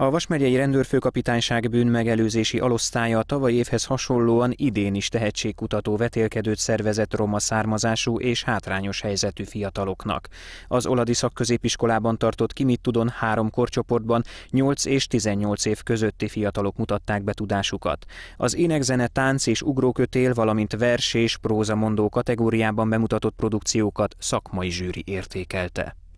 A Vasmegyei Rendőrfőkapitányság bűn megelőzési alosztálya tavaly évhez hasonlóan idén is tehetségkutató vetélkedőt szervezett roma származású és hátrányos helyzetű fiataloknak. Az Oladi szakközépiskolában tartott Kimit Tudon három korcsoportban 8 és 18 év közötti fiatalok mutatták be tudásukat. Az énekzene, tánc és ugrókötél, valamint vers és próza mondó kategóriában bemutatott produkciókat szakmai zsűri értékelte.